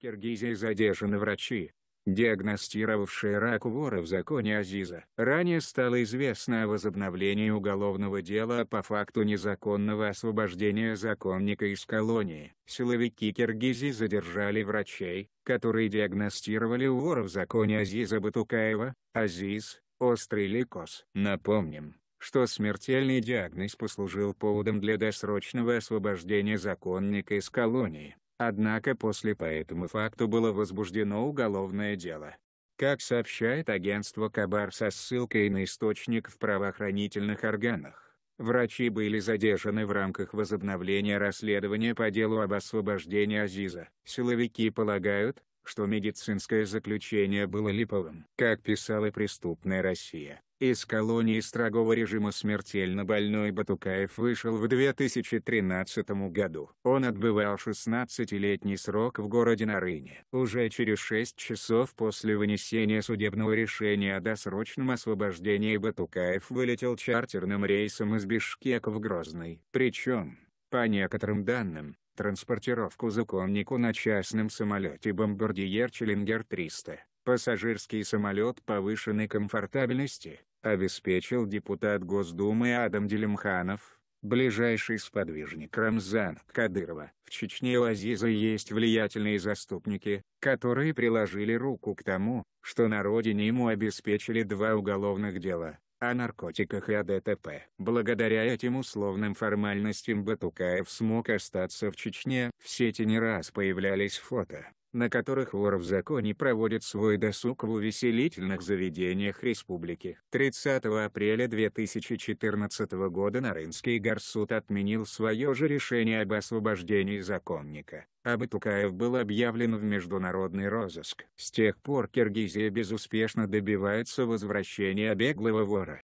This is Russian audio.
Киргизии задержаны врачи, диагностировавшие рак вора в законе Азиза. Ранее стало известно о возобновлении уголовного дела по факту незаконного освобождения законника из колонии. Силовики Киргизии задержали врачей, которые диагностировали вора в законе Азиза Батукаева, Азиз, острый лейкоз. Напомним, что смертельный диагноз послужил поводом для досрочного освобождения законника из колонии. Однако после по этому факту было возбуждено уголовное дело. Как сообщает агентство Кабар со ссылкой на источник в правоохранительных органах, врачи были задержаны в рамках возобновления расследования по делу об освобождении Азиза. Силовики полагают, что медицинское заключение было липовым. Как писала преступная Россия, из колонии строгого режима смертельно больной Батукаев вышел в 2013 году. Он отбывал 16-летний срок в городе Нарыне. Уже через 6 часов после вынесения судебного решения о досрочном освобождении Батукаев вылетел чартерным рейсом из Бишкека в Грозный. Причем, по некоторым данным, транспортировку законнику на частном самолете «Бомбардиер Челлингер-300» Пассажирский самолет повышенной комфортабельности, обеспечил депутат Госдумы Адам Делимханов, ближайший сподвижник Рамзан Кадырова. В Чечне у Азиза есть влиятельные заступники, которые приложили руку к тому, что на родине ему обеспечили два уголовных дела о наркотиках и о ДТП. Благодаря этим условным формальностям Батукаев смог остаться в Чечне. В сети не раз появлялись фото, на которых вор в законе проводит свой досуг в увеселительных заведениях республики. 30 апреля 2014 года Нарынский горсуд отменил свое же решение об освобождении законника. Абатукаев был объявлен в международный розыск. С тех пор Киргизия безуспешно добивается возвращения беглого вора.